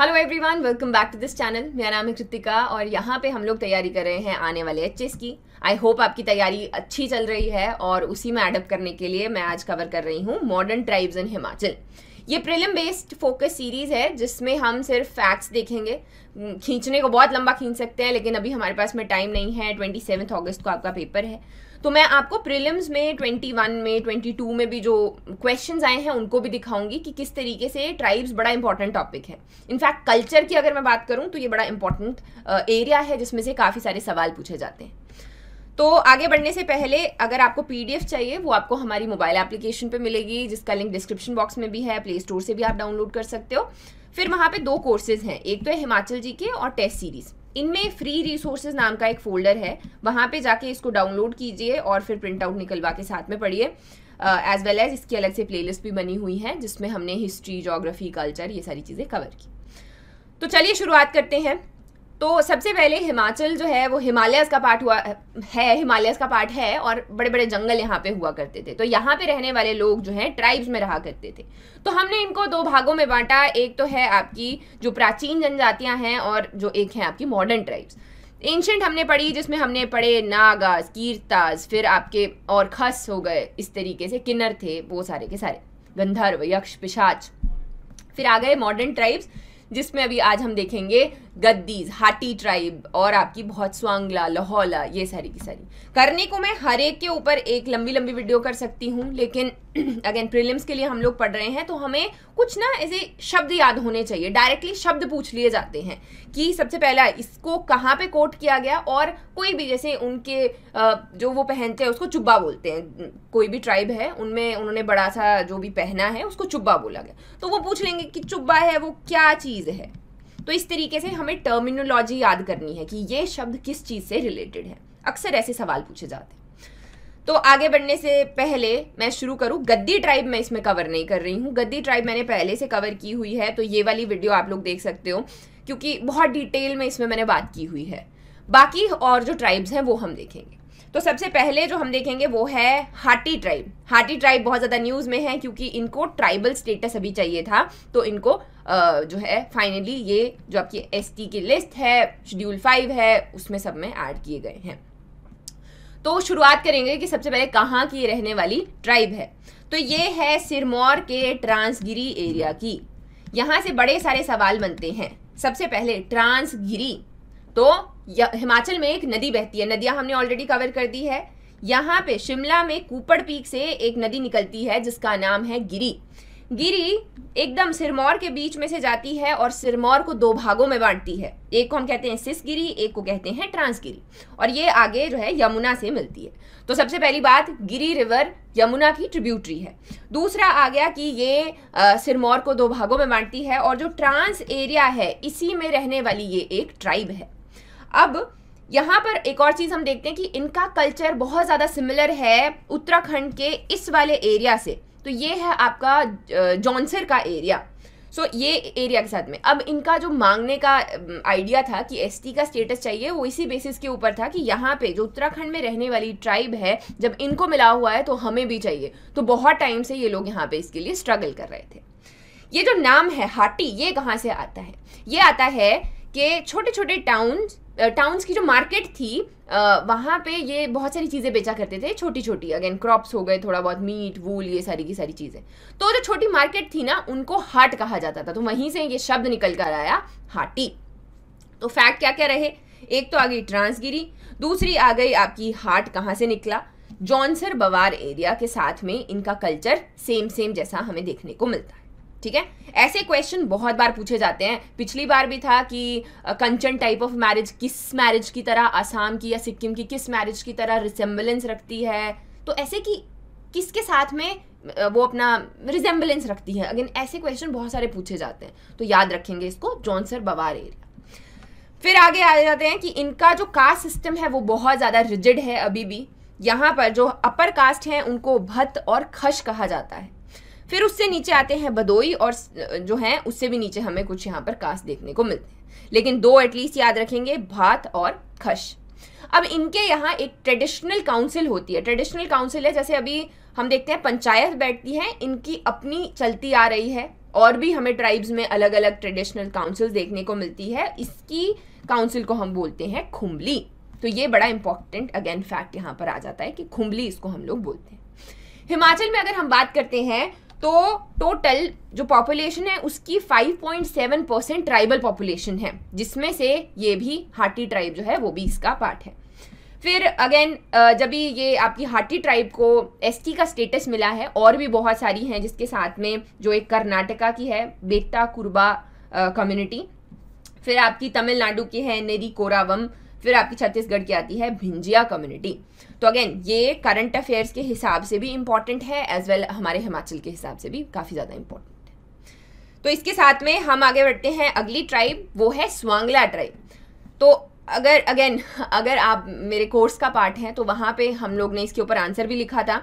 hello everyone welcome back to this channel मेरा नाम है कृतिका और यहाँ पे हम लोग तैयारी कर रहे हैं आने वाले एच की आई होप आपकी तैयारी अच्छी चल रही है और उसी में एडअप करने के लिए मैं आज कवर कर रही हूँ मॉडर्न ट्राइब्स इन हिमाचल ये प्रिलिम बेस्ड फोकस सीरीज़ है जिसमें हम सिर्फ फैक्ट्स देखेंगे खींचने को बहुत लंबा खींच सकते हैं लेकिन अभी हमारे पास में टाइम नहीं है ट्वेंटी अगस्त को आपका पेपर है तो मैं आपको प्रीलिम्स में 21 में 22 में भी जो क्वेश्चंस आए हैं उनको भी दिखाऊंगी कि किस तरीके से ट्राइब्स बड़ा इंपॉर्टेंट टॉपिक है इनफैक्ट कल्चर की अगर मैं बात करूँ तो ये बड़ा इंपॉर्टेंट एरिया है जिसमें से काफ़ी सारे सवाल पूछे जाते हैं तो आगे बढ़ने से पहले अगर आपको पीडीएफ चाहिए वो आपको हमारी मोबाइल एप्लीकेशन पे मिलेगी जिसका लिंक डिस्क्रिप्शन बॉक्स में भी है प्ले स्टोर से भी आप डाउनलोड कर सकते हो फिर वहाँ पे दो कोर्सेज हैं एक तो है हिमाचल जी के और टेस्ट सीरीज़ इनमें फ्री रिसोर्सेज नाम का एक फोल्डर है वहाँ पे जाके इसको डाउनलोड कीजिए और फिर प्रिंट आउट निकलवा के साथ में पढ़िए एज वेल एज इसकी अलग से प्लेलिस्ट भी बनी हुई है जिसमें हमने हिस्ट्री जोग्राफी कल्चर ये सारी चीज़ें कवर की तो चलिए शुरुआत करते हैं तो सबसे पहले हिमाचल जो है वो हिमालयस का पार्ट हुआ है हिमालयस का पार्ट है और बड़े बड़े जंगल यहाँ पे हुआ करते थे तो यहाँ पे रहने वाले लोग जो हैं ट्राइब्स में रहा करते थे तो हमने इनको दो भागों में बांटा एक तो है आपकी जो प्राचीन जनजातियाँ हैं और जो एक हैं आपकी मॉडर्न ट्राइब्स एंशेंट हमने पढ़ी जिसमें हमने पढ़े नागाज कीर्ताज फिर आपके और खस हो गए इस तरीके से किन्नर थे वो सारे के सारे गंधर्व यक्ष पिशाच फिर आ गए मॉडर्न ट्राइब्स जिसमें अभी आज हम देखेंगे गद्दीज हाटी ट्राइब और आपकी बहुत स्वांगला लाहौला ये सारी की सारी करने को मैं हर एक के ऊपर एक लंबी लंबी वीडियो कर सकती हूँ लेकिन अगेन प्रीलिम्स के लिए हम लोग पढ़ रहे हैं तो हमें कुछ ना ऐसे शब्द याद होने चाहिए डायरेक्टली शब्द पूछ लिए जाते हैं कि सबसे पहला इसको कहाँ पे कोट किया गया और कोई भी जैसे उनके जो वो पहनते हैं उसको चुब्बा बोलते हैं कोई भी ट्राइब है उनमें उन्होंने बड़ा सा जो भी पहना है उसको चुब्बा बोला गया तो वो पूछ लेंगे कि चुब्बा है वो क्या चीज़ है तो इस तरीके से हमें टर्मिनोलॉजी याद करनी है कि ये शब्द किस चीज़ से रिलेटेड है अक्सर ऐसे सवाल पूछे जाते हैं तो आगे बढ़ने से पहले मैं शुरू करूँ गद्दी ट्राइब मैं इसमें कवर नहीं कर रही हूँ गद्दी ट्राइब मैंने पहले से कवर की हुई है तो ये वाली वीडियो आप लोग देख सकते हो क्योंकि बहुत डिटेल में इसमें मैंने बात की हुई है बाकी और जो ट्राइब्स हैं वो हम देखेंगे तो सबसे पहले जो हम देखेंगे वो है हाटी ट्राइब हाटी ट्राइब बहुत ज़्यादा न्यूज़ में है क्योंकि इनको ट्राइबल स्टेटस अभी चाहिए था तो इनको जो है फाइनली ये जो आपकी एस की लिस्ट है शेड्यूल फाइव है उसमें सब में ऐड किए गए हैं तो शुरुआत करेंगे कि सबसे पहले कहाँ की रहने वाली ट्राइब है तो ये है सिरमौर के ट्रांसगिरी एरिया की यहाँ से बड़े सारे सवाल बनते हैं सबसे पहले ट्रांसगिरी तो हिमाचल में एक नदी बहती है नदियाँ हमने ऑलरेडी कवर कर दी है यहाँ पे शिमला में कूपड़ पीक से एक नदी निकलती है जिसका नाम है गिरी गिरी एकदम सिरमौर के बीच में से जाती है और सिरमौर को दो भागों में बांटती है एक को हम कहते हैं सिस गिरी एक को कहते हैं ट्रांसगिरी और ये आगे जो है यमुना से मिलती है तो सबसे पहली बात गिरी रिवर यमुना की ट्रिब्यूटरी है दूसरा आ गया कि ये सिरमौर को दो भागों में बांटती है और जो ट्रांस एरिया है इसी में रहने वाली ये एक ट्राइब है अब यहाँ पर एक और चीज़ हम देखते हैं कि इनका कल्चर बहुत ज़्यादा सिमिलर है उत्तराखंड के इस वाले एरिया से तो ये है आपका जॉनसर का एरिया सो so, ये एरिया के साथ में अब इनका जो मांगने का आइडिया था कि एसटी का स्टेटस चाहिए वो इसी बेसिस के ऊपर था कि यहाँ पे जो उत्तराखंड में रहने वाली ट्राइब है जब इनको मिला हुआ है तो हमें भी चाहिए तो बहुत टाइम से ये लोग यहाँ पे इसके लिए स्ट्रगल कर रहे थे ये जो नाम है हाटी ये कहाँ से आता है ये आता है कि छोटे छोटे टाउन्स टाउन्स की जो मार्केट थी वहाँ पे ये बहुत सारी चीज़ें बेचा करते थे छोटी छोटी अगेन क्रॉप्स हो गए थोड़ा बहुत मीट वूल ये सारी की सारी चीज़ें तो जो छोटी मार्केट थी ना उनको हाट कहा जाता था तो वहीं से ये शब्द निकल कर आया हाटी तो फैक्ट क्या क्या रहे एक तो आ गई ट्रांसगिरी दूसरी आ गई आपकी हाट कहाँ से निकला जॉनसर बवार एरिया के साथ में इनका कल्चर सेम सेम जैसा हमें देखने को मिलता है ठीक है ऐसे क्वेश्चन बहुत बार पूछे जाते हैं पिछली बार भी था कि कंचन टाइप ऑफ मैरिज किस मैरिज की तरह आसाम की या सिक्किम की किस मैरिज की तरह रिसेम्बलेंस रखती है तो ऐसे कि किसके साथ में वो अपना रिजेंबलेंस रखती है अगेन ऐसे क्वेश्चन बहुत सारे पूछे जाते हैं तो याद रखेंगे इसको जॉनसर बवार एरिया फिर आगे आ जाते हैं कि इनका जो कास्ट सिस्टम है वो बहुत ज़्यादा रिजिड है अभी भी यहाँ पर जो अपर कास्ट हैं उनको भत्त और खश कहा जाता है फिर उससे नीचे आते हैं बदोई और जो है उससे भी नीचे हमें कुछ यहाँ पर कास्ट देखने को मिलते हैं लेकिन दो एटलीस्ट याद रखेंगे भात और खश अब इनके यहाँ एक ट्रेडिशनल काउंसिल होती है ट्रेडिशनल काउंसिल है जैसे अभी हम देखते हैं पंचायत बैठती है इनकी अपनी चलती आ रही है और भी हमें ट्राइब्स में अलग अलग ट्रेडिशनल काउंसिल देखने को मिलती है इसकी काउंसिल को हम बोलते हैं खुम्बली तो ये बड़ा इंपॉर्टेंट अगेन फैक्ट यहाँ पर आ जाता है कि खुम्बली इसको हम लोग बोलते हैं हिमाचल में अगर हम बात करते हैं तो टोटल जो पॉपुलेशन है उसकी 5.7 परसेंट ट्राइबल पॉपुलेशन है जिसमें से ये भी हाटी ट्राइब जो है वो भी इसका पार्ट है फिर अगेन जब भी ये आपकी हाटी ट्राइब को एसटी का स्टेटस मिला है और भी बहुत सारी हैं जिसके साथ में जो एक कर्नाटका की है बेटा कुर्बा कम्युनिटी फिर आपकी तमिलनाडु की है नेरी कोरावम फिर आपकी छत्तीसगढ़ की आती है भिंजिया कम्युनिटी तो अगेन ये करंट अफेयर्स के हिसाब से भी इम्पॉर्टेंट है एज वेल हमारे हिमाचल के हिसाब से भी काफ़ी ज़्यादा इंपॉर्टेंट है तो इसके साथ में हम आगे बढ़ते हैं अगली ट्राइब वो है स्वांगला ट्राइब तो अगर अगेन अगर आप मेरे कोर्स का पार्ट हैं तो वहाँ पे हम लोग ने इसके ऊपर आंसर भी लिखा था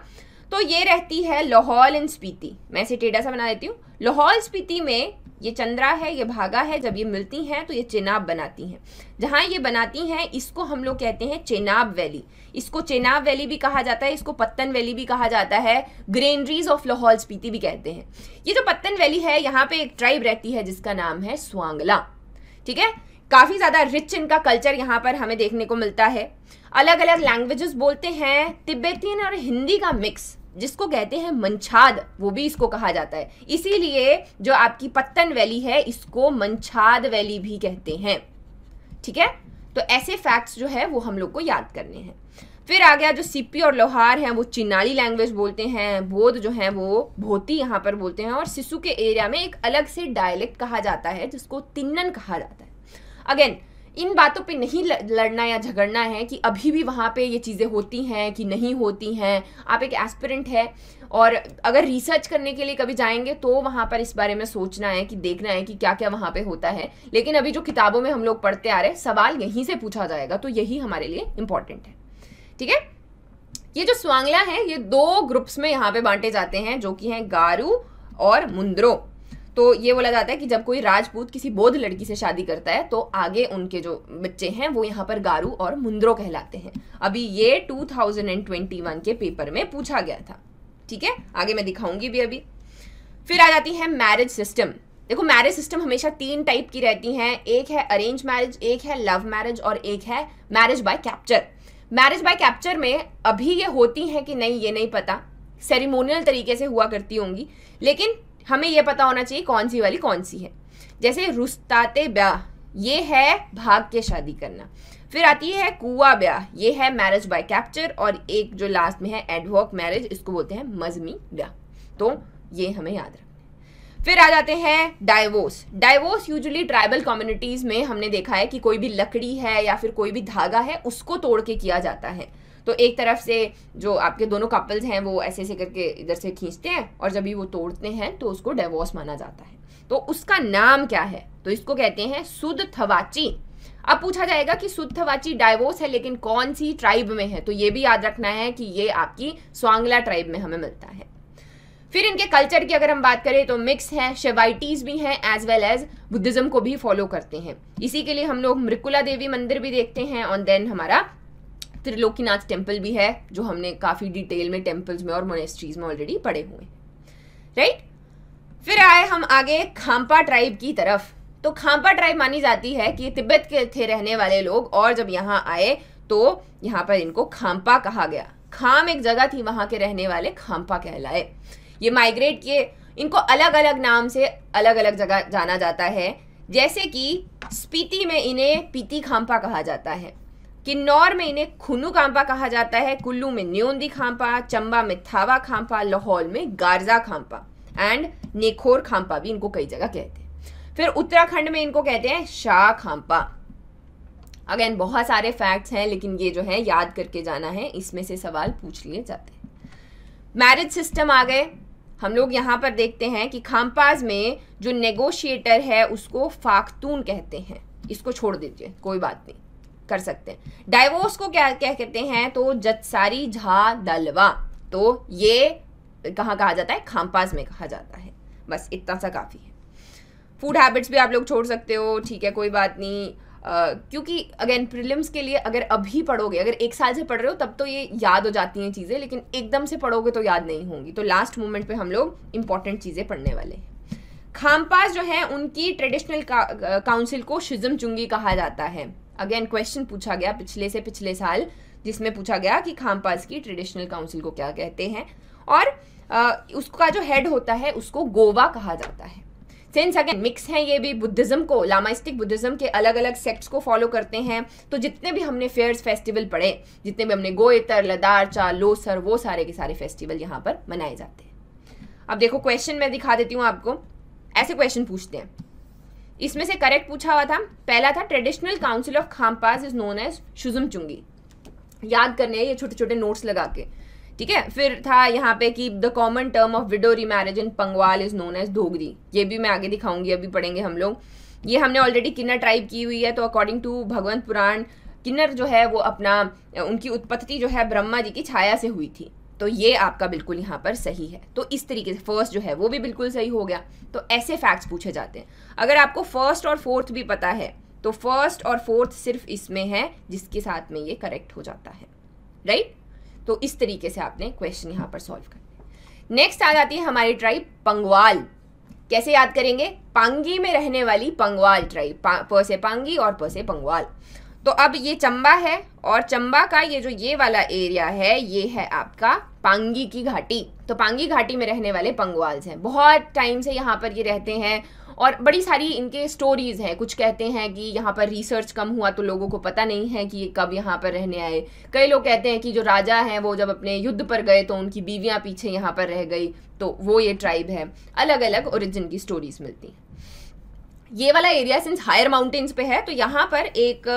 तो ये रहती है लाहौल एंड स्पीति मैं इसे टेढ़ा सा बना देती हूँ लाहौल स्पीति में ये चंद्रा है ये भागा है जब ये मिलती हैं तो ये चेनाब बनाती हैं जहाँ ये बनाती हैं इसको हम लोग कहते हैं चेनाब वैली इसको चेनाब वैली भी कहा जाता है इसको पत्तन वैली भी कहा जाता है ग्रेनरीज ऑफ लाहौल स्पीति भी कहते हैं ये जो पत्तन वैली है यहाँ पे एक ट्राइब रहती है जिसका नाम है स्वांगला ठीक है काफ़ी ज़्यादा रिच इनका कल्चर यहाँ पर हमें देखने को मिलता है अलग अलग लैंग्वेजेस बोलते हैं तिब्बतियन और हिंदी का मिक्स जिसको कहते हैं मंछाद वो भी इसको कहा जाता है इसीलिए जो आपकी पत्तन वैली है इसको मंछाद वैली भी कहते हैं ठीक है तो ऐसे फैक्ट्स जो है वो हम लोग को याद करने हैं फिर आ गया जो सीपी और लोहार हैं वो चिनाली लैंग्वेज बोलते हैं बोध जो हैं वो भोती यहाँ पर बोलते हैं और सिसु के एरिया में एक अलग से डायलेक्ट कहा जाता है जिसको तिन्नन कहा जाता है अगेन इन बातों पे नहीं लड़ना या झगड़ना है कि अभी भी वहाँ पे ये चीज़ें होती हैं कि नहीं होती हैं आप एक एस्पिरेंट है और अगर रिसर्च करने के लिए कभी जाएंगे तो वहाँ पर इस बारे में सोचना है कि देखना है कि क्या क्या वहाँ पे होता है लेकिन अभी जो किताबों में हम लोग पढ़ते आ रहे हैं सवाल यहीं से पूछा जाएगा तो यही हमारे लिए इम्पॉर्टेंट है ठीक है ये जो स्वांगला है ये दो ग्रुप्स में यहाँ पे बांटे जाते हैं जो कि हैं गारू और मुंद्रो तो ये बोला जाता है कि जब कोई राजपूत किसी बौद्ध लड़की से शादी करता है तो आगे उनके जो बच्चे हैं वो यहाँ पर गारू और मुंद्रो कहलाते हैं अभी ये 2021 के पेपर में पूछा गया था ठीक है आगे मैं दिखाऊंगी भी अभी फिर आ जाती है मैरिज सिस्टम देखो मैरिज सिस्टम हमेशा तीन टाइप की रहती हैं एक है अरेंज मैरिज एक है लव मैरिज और एक है marriage by capture marriage by capture में अभी ये होती हैं कि नहीं ये नहीं पता सेरिमोनियल तरीके से हुआ करती होंगी लेकिन हमें यह पता होना चाहिए कौन सी वाली कौन सी है जैसे रुस्ताते ब्याह ये है भाग के शादी करना फिर आती है कुआ ब्याह ये है मैरिज बाय कैप्चर और एक जो लास्ट में है एडवॉक मैरिज इसको बोलते हैं मजमी ब्याह तो ये हमें याद रखना फिर आ जाते हैं divorce divorce usually tribal communities में हमने देखा है कि कोई भी लकड़ी है या फिर कोई भी धागा है उसको तोड़ के किया जाता है तो एक तरफ से जो आपके दोनों कपल्स हैं वो ऐसे ऐसे करके इधर से खींचते हैं और जब भी वो तोड़ते हैं तो उसको डेवोर्स माना जाता है तो उसका नाम क्या है तो इसको कहते हैं सुद थवाची अब पूछा जाएगा कि सुद्धवाची डाइवोर्स है लेकिन कौन सी ट्राइब में है तो ये भी याद रखना है कि ये आपकी स्वांगला ट्राइब में हमें मिलता है फिर इनके कल्चर की अगर हम बात करें तो मिक्स है शेवाइटीज भी हैं एज वेल एज बुद्धिज्म को भी फॉलो करते हैं इसी के लिए हम लोग मृकुला देवी मंदिर भी देखते हैं ऑन देन हमारा त्रिलोकीनाथ टेम्पल भी है जो हमने काफ़ी डिटेल में टेम्पल्स में और मोनेस्ट्रीज में ऑलरेडी पढ़े हुए राइट फिर आए हम आगे खांपा ट्राइब की तरफ तो खांपा ट्राइब मानी जाती है कि तिब्बत के थे रहने वाले लोग और जब यहाँ आए तो यहाँ पर इनको खांपा कहा गया खाम एक जगह थी वहां के रहने वाले खांपा कहलाए ये माइग्रेट किए इनको अलग अलग नाम से अलग अलग जगह जाना जाता है जैसे कि स्पीति में इन्हें पीती खांपा कहा जाता है किन्नौर में इन्हें खुनू खांपा कहा जाता है कुल्लू में न्योंदी खांपा चंबा में थावा खांपा लाहौल में गारजा खांपा एंड नेखोर खांपा भी इनको कई जगह कहते हैं फिर उत्तराखंड में इनको कहते हैं शाह खांपा अगेन बहुत सारे फैक्ट्स हैं लेकिन ये जो है याद करके जाना है इसमें से सवाल पूछ लिए जाते हैं मैरिज सिस्टम आ गए हम लोग यहाँ पर देखते हैं कि खामपाज में जो नेगोशिएटर है उसको फाखतून कहते हैं इसको छोड़ दीजिए कोई बात नहीं कर सकते हैं डाइवोर्स को क्या क्या कहते हैं तो जतसारी झा दलवा तो ये कहाँ कहा जाता है खामपाज में कहा जाता है बस इतना सा काफ़ी है फूड हैबिट्स भी आप लोग छोड़ सकते हो ठीक है कोई बात नहीं Uh, क्योंकि अगेन प्रिलिम्स के लिए अगर अभी पढ़ोगे अगर एक साल से पढ़ रहे हो तब तो ये याद हो जाती हैं चीज़ें लेकिन एकदम से पढ़ोगे तो याद नहीं होंगी तो लास्ट मोमेंट पे हम लोग इंपॉर्टेंट चीज़ें पढ़ने वाले हैं खामपास जो है उनकी ट्रेडिशनल काउंसिल को शिजम चुंगी कहा जाता है अगेन क्वेश्चन पूछा गया पिछले से पिछले साल जिसमें पूछा गया कि खामपास की ट्रेडिशनल काउंसिल को क्या कहते हैं और आ, उसका जो हेड होता है उसको गोवा कहा जाता है सेंस अगेन मिक्स हैं ये भी बुद्धिज्म को लामाइस्टिक बुद्धिज्म के अलग अलग सेक्ट्स को फॉलो करते हैं तो जितने भी हमने फेयर्स फेस्टिवल पढ़े जितने भी हमने गोएतर लदारचा लोसर वो सारे के सारे फेस्टिवल यहाँ पर मनाए जाते हैं अब देखो क्वेश्चन मैं दिखा देती हूँ आपको ऐसे क्वेश्चन पूछते हैं इसमें से करेक्ट पूछा हुआ था पहला था traditional council of Khampas is known as Shujam Chungi याद करने ये छोटे छोटे नोट्स लगा के ठीक है फिर था यहाँ पे कि the common term of widow remarriage in Pangwal is known as Dhogri ये भी मैं आगे दिखाऊंगी अभी पढ़ेंगे हम लोग ये हमने ऑलरेडी किन्नर ट्राइब की हुई है तो अकॉर्डिंग टू भगवंत पुराण किन्नर जो है वो अपना उनकी उत्पत्ति जो है ब्रह्मा जी की छाया से हुई थी तो ये आपका बिल्कुल यहाँ पर सही है तो इस तरीके से फर्स्ट जो है वो भी बिल्कुल सही हो गया तो ऐसे फैक्ट्स पूछे जाते हैं अगर आपको फर्स्ट और फोर्थ भी पता है तो फर्स्ट और फोर्थ सिर्फ इसमें है जिसके साथ में ये करेक्ट हो जाता है राइट तो इस तरीके से आपने क्वेश्चन यहाँ पर सॉल्व कर नेक्स्ट आ जाती है हमारी ट्राइब पंगवाल कैसे याद करेंगे पांगी में रहने वाली पंगवाल ट्राइब पर से पांगी और पर से पंगवाल तो अब ये चंबा है और चंबा का ये जो ये वाला एरिया है ये है आपका पांगी की घाटी तो पांगी घाटी में रहने वाले पंगवाल्स हैं बहुत टाइम से यहाँ पर ये रहते हैं और बड़ी सारी इनके स्टोरीज़ हैं कुछ कहते हैं कि यहाँ पर रिसर्च कम हुआ तो लोगों को पता नहीं है कि ये कब यहाँ पर रहने आए कई लोग कहते हैं कि जो राजा हैं वो जब अपने युद्ध पर गए तो उनकी बीवियाँ पीछे यहाँ पर रह गई तो वो ये ट्राइब है अलग अलग ओरिजिन की स्टोरीज़ मिलती हैं ये वाला एरिया सिंस हायर माउंटेन्स पे है तो यहाँ पर एक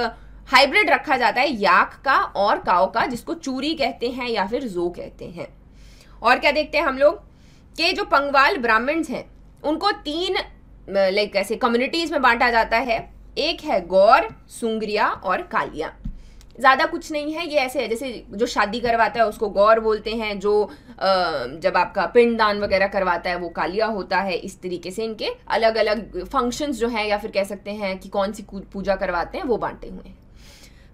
हाइब्रिड रखा जाता है याक का और काव का जिसको चूरी कहते हैं या फिर जो कहते हैं और क्या देखते हैं हम लोग के जो पंगवाल ब्राह्मण्स हैं उनको तीन लाइक ऐसे कम्युनिटीज़ में बांटा जाता है एक है गौर सुंगरिया और कालिया ज़्यादा कुछ नहीं है ये ऐसे है जैसे जो शादी करवाता है उसको गौर बोलते हैं जो जब आपका पिंडदान वगैरह करवाता है वो कालिया होता है इस तरीके से इनके अलग अलग फंक्शंस जो हैं या फिर कह सकते हैं कि कौन सी पूजा करवाते हैं वो बांटे हुए हैं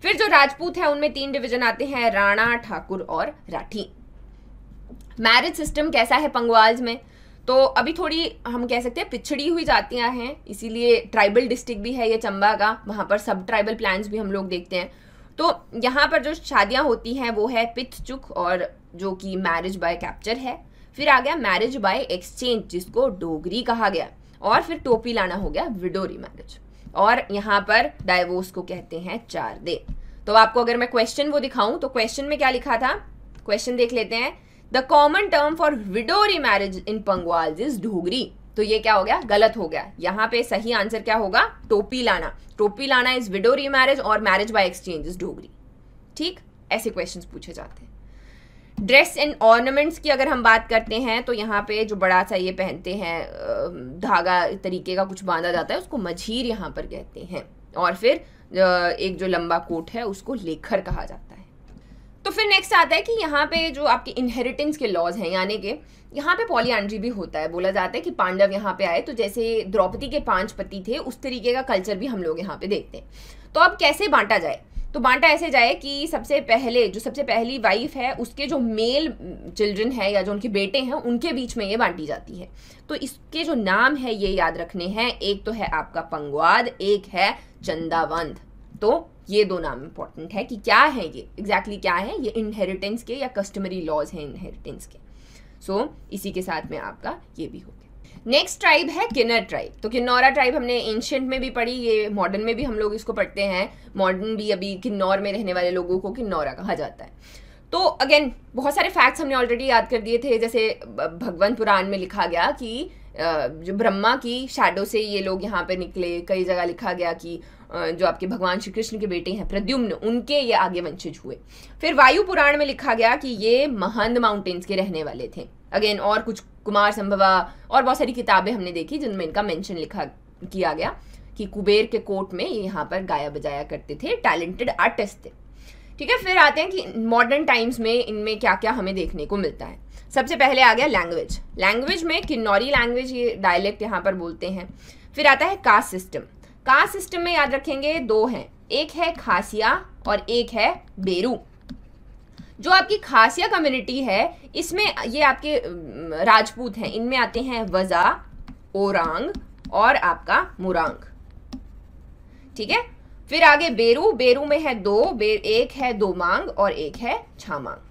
फिर जो राजपूत है उनमें तीन डिवीजन आते हैं राणा ठाकुर और राठी मैरिज सिस्टम कैसा है पंगवाल्स में तो अभी थोड़ी हम कह सकते हैं पिछड़ी हुई जातियां हैं इसीलिए ट्राइबल डिस्ट्रिक्ट भी है ये चंबा का वहां पर सब ट्राइबल प्लान भी हम लोग देखते हैं तो यहाँ पर जो शादियां होती हैं वो है चुक और जो कि मैरिज बाय कैप्चर है फिर आ गया मैरिज बाय एक्सचेंज जिसको डोगरी कहा गया और फिर टोपी लाना हो गया विडोरी मैरिज और यहाँ पर डायवोर्स को कहते हैं चार दे तो आपको अगर मैं क्वेश्चन वो दिखाऊं तो क्वेश्चन में क्या लिखा था क्वेश्चन देख लेते हैं the common term for widow marriage in Pangwal is Dhogri तो ये क्या हो गया गलत हो गया यहाँ पे सही आंसर क्या होगा टोपी लाना टोपी लाना इज विडो मैरिज और marriage by exchange is Dogri ठीक ऐसे क्वेश्चन पूछे जाते हैं ड्रेस एंड ऑर्नामेंट्स की अगर हम बात करते हैं तो यहाँ पे जो बड़ा सा ये पहनते हैं धागा तरीके का कुछ बांधा जाता है उसको मझीर यहाँ पर कहते हैं और फिर एक जो लंबा कोट है उसको लेखर कहा जाता है तो फिर नेक्स्ट आता है कि यहाँ पे जो आपके इनहेरिटेंस के लॉज हैं यानी कि यहाँ पे पॉलियांड्री भी होता है बोला जाता है कि पांडव यहाँ पे आए तो जैसे द्रौपदी के पांच पति थे उस तरीके का कल्चर भी हम लोग यहाँ पे देखते हैं तो अब कैसे बांटा जाए तो बांटा ऐसे जाए कि सबसे पहले जो सबसे पहली वाइफ है उसके जो मेल चिल्ड्रन है या जो उनके बेटे हैं उनके बीच में ये बांटी जाती है तो इसके जो नाम है ये याद रखने हैं एक तो है आपका पंगवाद एक है चंदावंद तो ये दो नाम इंपॉर्टेंट है कि क्या है ये एग्जैक्टली exactly क्या है ये इनहेरिटेंस के या कस्टमरी लॉज हैं इनहेरिटेंस के सो so, इसी के साथ में आपका ये भी हो नेक्स्ट ट्राइब है किन्नर ट्राइब तो किन्नौरा ट्राइब हमने एंशियंट में भी पढ़ी ये मॉडर्न में भी हम लोग इसको पढ़ते हैं मॉडर्न भी अभी किन्नौर में रहने वाले लोगों को किन्नौरा कहा जाता है तो अगेन बहुत सारे फैक्ट्स हमने ऑलरेडी याद कर दिए थे जैसे भगवंत पुराण में लिखा गया कि जो ब्रह्मा की शैडो से ये लोग यहाँ पे निकले कई जगह लिखा गया कि जो आपके भगवान श्री कृष्ण के बेटे हैं प्रद्युम्न उनके ये आगे वंशज हुए फिर वायु पुराण में लिखा गया कि ये महंद माउंटेन्स के रहने वाले थे अगेन और कुछ कुमार संभवा और बहुत सारी किताबें हमने देखी जिनमें इनका मेंशन लिखा किया गया कि कुबेर के कोर्ट में ये यहाँ पर गाया बजाया करते थे टैलेंटेड आर्टिस्ट थे ठीक है फिर आते हैं कि मॉडर्न टाइम्स में इनमें क्या क्या हमें देखने को मिलता है सबसे पहले आ गया लैंग्वेज लैंग्वेज में किन्नौरी लैंग्वेज ये डायलेक्ट यहाँ पर बोलते हैं फिर आता है कास्ट सिस्टम कास्ट सिस्टम में याद रखेंगे दो हैं एक है खासिया और एक है बेरू जो आपकी खासिया कम्युनिटी है इसमें ये आपके राजपूत हैं इनमें आते हैं वजा ओरांग और आपका मुरांग ठीक है फिर आगे बेरू बेरू में है दो बेर एक है दो मांग और एक है छामांग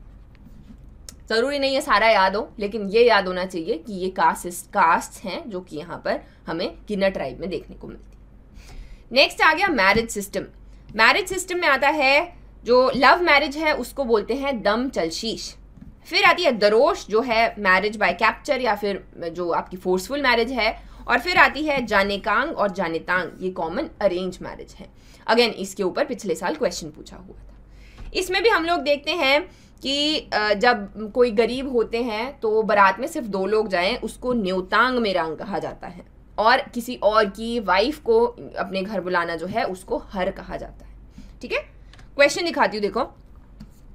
जरूरी नहीं है सारा याद हो लेकिन ये याद होना चाहिए कि ये कास्ट कास्ट हैं जो कि यहाँ पर हमें किन्नर ट्राइब में देखने को मिलती नेक्स्ट आ गया मैरिज सिस्टम मैरिज सिस्टम में आता है जो लव मैरिज है उसको बोलते हैं दम चलशीश फिर आती है दरोश जो है मैरिज बाय कैप्चर या फिर जो आपकी फोर्सफुल मैरिज है और फिर आती है जाने कांग और जाने तांग ये कॉमन अरेंज मैरिज है अगेन इसके ऊपर पिछले साल क्वेश्चन पूछा हुआ था इसमें भी हम लोग देखते हैं कि जब कोई गरीब होते हैं तो बारात में सिर्फ दो लोग जाएं उसको न्योतांग में रंग कहा जाता है और किसी और की वाइफ को अपने घर बुलाना जो है उसको हर कहा जाता है ठीक है क्वेश्चन दिखाती हूँ देखो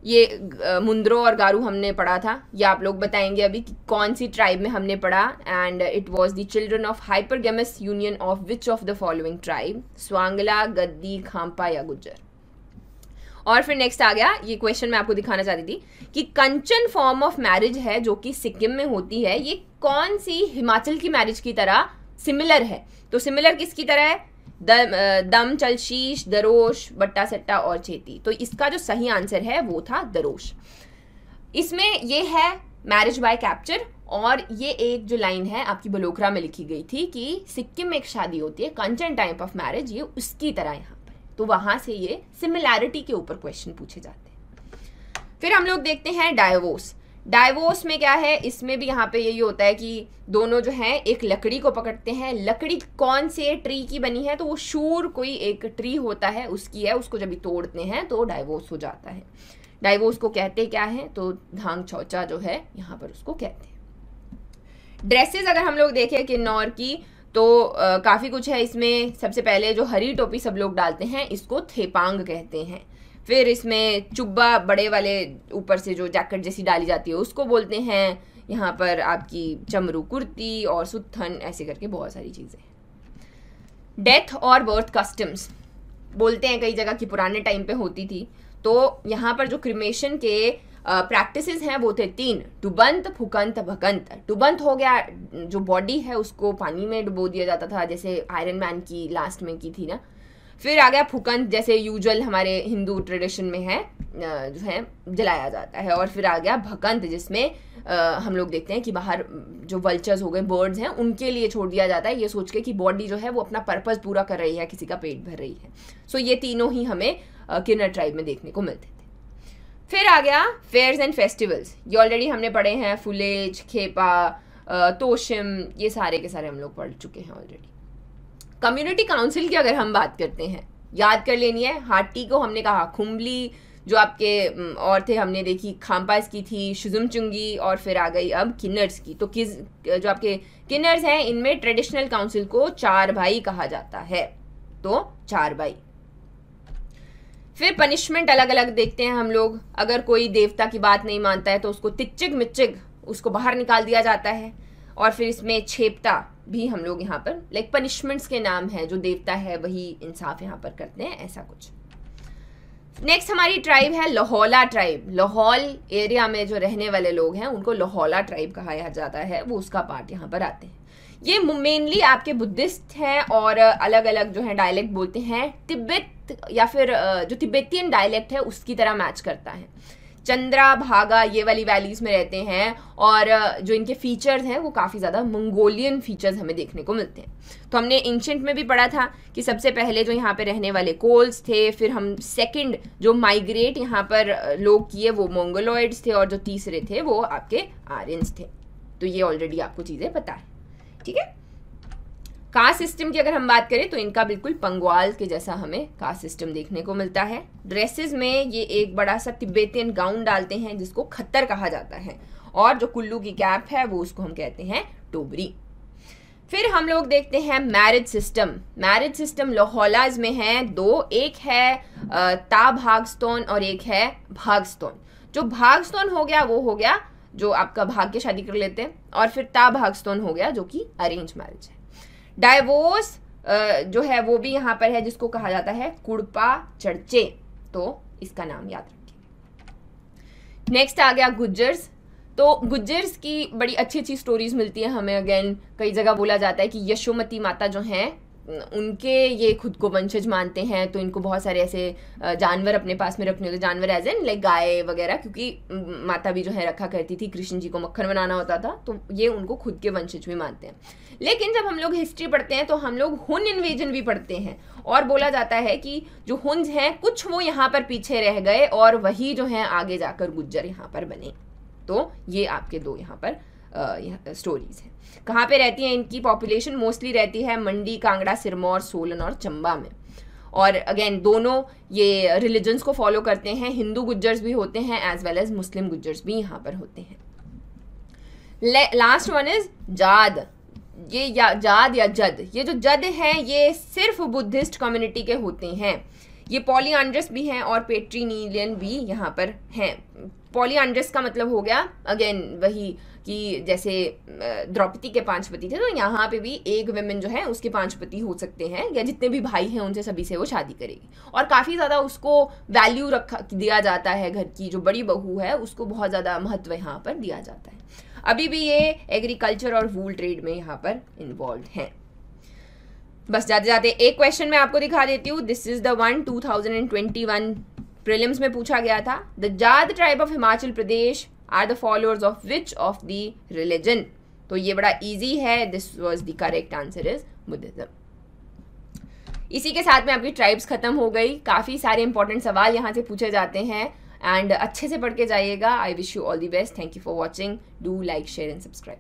ये मुंद्रो और गारू हमने पढ़ा था ये आप लोग बताएंगे अभी कि कौन सी ट्राइब में हमने पढ़ा and it was the children of hypergamous union of which of the following tribe Swangla Gaddi Khampa या गुज्जर और फिर नेक्स्ट आ गया ये क्वेश्चन मैं आपको दिखाना चाहती थी कि कंचन फॉर्म ऑफ मैरिज है जो कि सिक्किम में होती है ये कौन सी हिमाचल की मैरिज की तरह सिमिलर है तो सिमिलर किसकी तरह है दम चलशीश दरोश बट्टा सट्टा और चेती तो इसका जो सही आंसर है वो था दरोश इसमें ये है मैरिज बाय कैप्चर और ये एक जो लाइन है आपकी बलोखरा में लिखी गई थी कि सिक्किम में एक शादी होती है कंचन टाइप ऑफ मैरिज ये उसकी तरह यहाँ पर तो वहाँ से ये सिमिलैरिटी के ऊपर क्वेश्चन पूछे जाते हैं फिर हम लोग देखते हैं डायवोर्स डाइवोर्स में क्या है इसमें भी यहाँ पे यही होता है कि दोनों जो हैं एक लकड़ी को पकड़ते हैं लकड़ी कौन से ट्री की बनी है तो वो शूर कोई एक ट्री होता है उसकी है उसको जब तोड़ते हैं तो डाइवोर्स हो जाता है डाइवोर्स को कहते क्या है तो धांग चौचा जो है यहाँ पर उसको कहते हैं ड्रेसेस अगर हम लोग देखें किन्नौर की तो आ, काफ़ी कुछ है इसमें सबसे पहले जो हरी टोपी सब लोग डालते हैं इसको थेपांग कहते हैं फिर इसमें चुब्बा बड़े वाले ऊपर से जो जैकेट जैसी डाली जाती है उसको बोलते हैं यहाँ पर आपकी चमरू कुर्ती और सुत्थन ऐसे करके बहुत सारी चीज़ें डेथ और बर्थ कस्टम्स बोलते हैं कई जगह कि पुराने टाइम पे होती थी तो यहाँ पर जो क्रिमेशन के प्रैक्टिस हैं वो थे तीन डुबंत फुकंत भकंत डुबंत हो गया जो बॉडी है उसको पानी में डुबो दिया जाता था जैसे आयरन मैन की लास्ट में की थी ना फिर आ गया फुकन जैसे यूजुअल हमारे हिंदू ट्रेडिशन में है जो है जलाया जाता है और फिर आ गया भकंत जिसमें हम लोग देखते हैं कि बाहर जो वल्चर्स हो गए बर्ड्स हैं उनके लिए छोड़ दिया जाता है ये सोच के कि बॉडी जो है वो अपना पर्पस पूरा कर रही है किसी का पेट भर रही है सो ये तीनों ही हमें किन्नर ट्राइब में देखने को मिलते थे फिर आ गया फेयर्स एंड फेस्टिवल्स ये ऑलरेडी हमने पढ़े हैं फुलेज खेपा तोशिम ये सारे के सारे हम लोग पढ़ चुके हैं ऑलरेडी कम्युनिटी काउंसिल की अगर हम बात करते हैं याद कर लेनी है हाटी को हमने कहा खुम्बली जो आपके और थे हमने देखी खामपास की थी शुजुमचुंगी और फिर आ गई अब किन्नर्स की तो किस जो आपके किन्नर्स हैं इनमें ट्रेडिशनल काउंसिल को चार भाई कहा जाता है तो चार भाई फिर पनिशमेंट अलग अलग देखते हैं हम लोग अगर कोई देवता की बात नहीं मानता है तो उसको तिच्चिग मिच्चिग उसको बाहर निकाल दिया जाता है और फिर इसमें छेपता भी हम लोग यहाँ पर लाइक पनिशमेंट्स के नाम है जो देवता है वही इंसाफ यहाँ पर करते हैं ऐसा कुछ नेक्स्ट हमारी ट्राइब है लाहौला ट्राइब लाहौल एरिया में जो रहने वाले लोग हैं उनको लाहौला ट्राइब कहा जाता है वो उसका पार्ट यहाँ पर आते हैं ये मेनली आपके बुद्धिस्ट हैं और अलग अलग जो है डायलेक्ट बोलते हैं तिब्बत या फिर जो तिब्बतियन डायलेक्ट है उसकी तरह मैच करता है चंद्रा भागा ये वाली वैलीज़ में रहते हैं और जो इनके फीचर्स हैं वो काफ़ी ज़्यादा मंगोलियन फीचर्स हमें देखने को मिलते हैं तो हमने एंशंट में भी पढ़ा था कि सबसे पहले जो यहाँ पे रहने वाले कोल्स थे फिर हम सेकंड जो माइग्रेट यहाँ पर लोग किए वो मंगोलॉइड्स थे और जो तीसरे थे वो आपके आर्यन थे तो ये ऑलरेडी आपको चीज़ें पता है ठीक है कास्ट सिस्टम की अगर हम बात करें तो इनका बिल्कुल पंगवाल के जैसा हमें कास्ट सिस्टम देखने को मिलता है ड्रेसेस में ये एक बड़ा सा तिब्बतियन गाउन डालते हैं जिसको खत्तर कहा जाता है और जो कुल्लू की कैप है वो उसको हम कहते हैं टोबरी फिर हम लोग देखते हैं मैरिज सिस्टम मैरिज सिस्टम लोहलाज में है दो एक है ता भागस्तोन और एक है भागस्तोन जो भागस्तोन हो गया वो हो गया जो आपका भाग्य शादी कर लेते हैं और फिर ता भागस्तोन हो गया जो कि अरेंज मैरिज है डाइवोर्स जो है वो भी यहां पर है जिसको कहा जाता है कुड़पा चर्चे तो इसका नाम याद रखिए नेक्स्ट आ गया गुज्जर्स तो गुज्जर्स की बड़ी अच्छी अच्छी स्टोरीज मिलती है हमें अगेन कई जगह बोला जाता है कि यशोमती माता जो हैं उनके ये खुद को वंशज मानते हैं तो इनको बहुत सारे ऐसे जानवर अपने पास में रखने होते जानवर एज एन लाइक गाय वगैरह क्योंकि माता भी जो है रखा करती थी कृष्ण जी को मक्खन बनाना होता था तो ये उनको खुद के वंशज भी मानते हैं लेकिन जब हम लोग हिस्ट्री पढ़ते हैं तो हम लोग हुन इन्वेजन भी पढ़ते हैं और बोला जाता है कि जो हुंज हैं कुछ वो यहाँ पर पीछे रह गए और वही जो है आगे जाकर गुज्जर यहाँ पर बने तो ये आपके दो यहाँ पर स्टोरीज हैं कहाँ पे रहती हैं इनकी पॉपुलेशन मोस्टली रहती है मंडी कांगड़ा सिरमौर सोलन और चंबा में और अगेन दोनों ये रिलीजन्स को फॉलो करते हैं हिंदू गुज्जर्स भी होते हैं as well as Muslim Gujjars भी यहाँ पर होते हैं लास्ट वन इज जाद ये या जाद या जद ये जो जद हैं ये सिर्फ बुद्धिस्ट कम्युनिटी के होते हैं ये पॉलीआंड्रस भी हैं और पेट्रीनिलियन भी यहाँ पर हैं पॉलीआंड्रस का मतलब हो गया अगेन वही कि जैसे द्रौपदी के पांच पति थे तो यहाँ पे भी एक वेमेन जो है उसके पांच पति हो सकते हैं या जितने भी भाई हैं उनसे सभी से वो शादी करेगी और काफ़ी ज़्यादा उसको वैल्यू रखा दिया जाता है घर की जो बड़ी बहू है उसको बहुत ज़्यादा महत्व यहाँ पर दिया जाता है अभी भी ये एग्रीकल्चर और वूल ट्रेड में यहाँ पर इन्वॉल्व हैं बस जाते जाते एक क्वेश्चन मैं आपको दिखा देती हूँ this is the one 2021 prelims में पूछा गया था the Jad tribe of Himachal Pradesh are the followers of which of the religion तो ये बड़ा ईजी है this was the correct answer is Buddhism इसी के साथ में आपकी ट्राइब्स खत्म हो गई काफ़ी सारे इंपॉर्टेंट सवाल यहाँ से पूछे जाते हैं एंड अच्छे से पढ़ के जाइएगा I wish you all the best thank you for watching do like share and subscribe